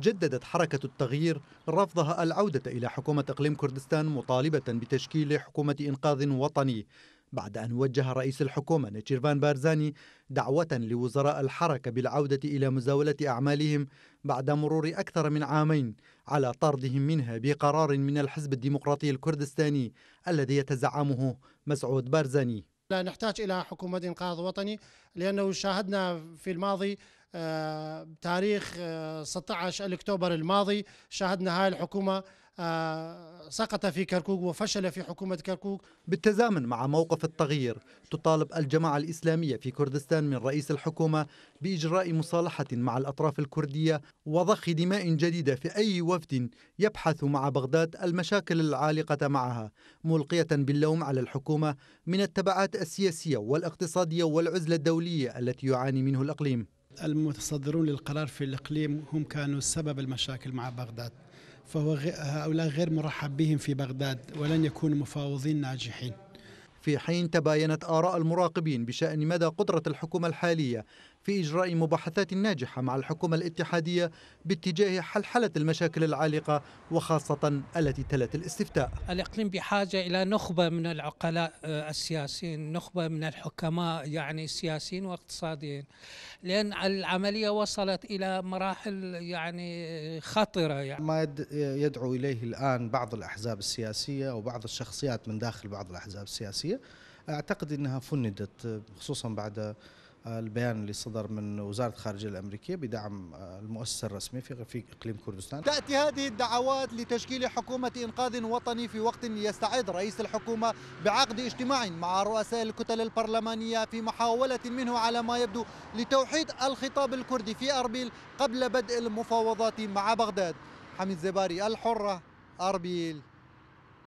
جددت حركة التغيير رفضها العودة إلى حكومة إقليم كردستان مطالبة بتشكيل حكومة إنقاذ وطني بعد أن وجه رئيس الحكومة نيتشيرفان بارزاني دعوة لوزراء الحركة بالعودة إلى مزاولة أعمالهم بعد مرور أكثر من عامين على طردهم منها بقرار من الحزب الديمقراطي الكردستاني الذي يتزعمه مسعود بارزاني لا نحتاج إلى حكومة إنقاذ وطني لأنه شاهدنا في الماضي بتاريخ 16 آه، اكتوبر الماضي شاهدنا هاي الحكومه آه، سقط في كركوك وفشل في حكومة كركوك بالتزامن مع موقف التغيير تطالب الجماعة الإسلامية في كردستان من رئيس الحكومة بإجراء مصالحة مع الأطراف الكردية وضخ دماء جديدة في أي وفد يبحث مع بغداد المشاكل العالقة معها ملقية باللوم على الحكومة من التبعات السياسية والاقتصادية والعزلة الدولية التي يعاني منه الأقليم المتصدرون للقرار في الإقليم هم كانوا سبب المشاكل مع بغداد فهو هؤلاء غير مرحب بهم في بغداد ولن يكونوا مفاوضين ناجحين في حين تباينت آراء المراقبين بشأن مدى قدرة الحكومة الحالية في إجراء مباحثات ناجحة مع الحكومة الاتحادية باتجاه حلحلة المشاكل العالقة وخاصة التي تلت الاستفتاء الإقليم بحاجة إلى نخبة من العقلاء آه، السياسيين نخبة من الحكماء يعني سياسيين واقتصاديين لأن العملية وصلت إلى مراحل يعني خطرة يعني. ما يدعو إليه الآن بعض الأحزاب السياسية أو بعض الشخصيات من داخل بعض الأحزاب السياسية أعتقد أنها فندت آه، خصوصا بعد البيان اللي صدر من وزارة الخارجية الأمريكية بدعم آه، المؤسسة الرسمية في إقليم كردستان تأتي هذه الدعوات لتشكيل حكومة إنقاذ وطني في وقت يستعد رئيس الحكومة بعقد اجتماع مع رؤساء الكتل البرلمانية في محاولة منه على ما يبدو لتوحيد الخطاب الكردي في أربيل قبل بدء المفاوضات مع بغداد حميد زباري الحرة أربيل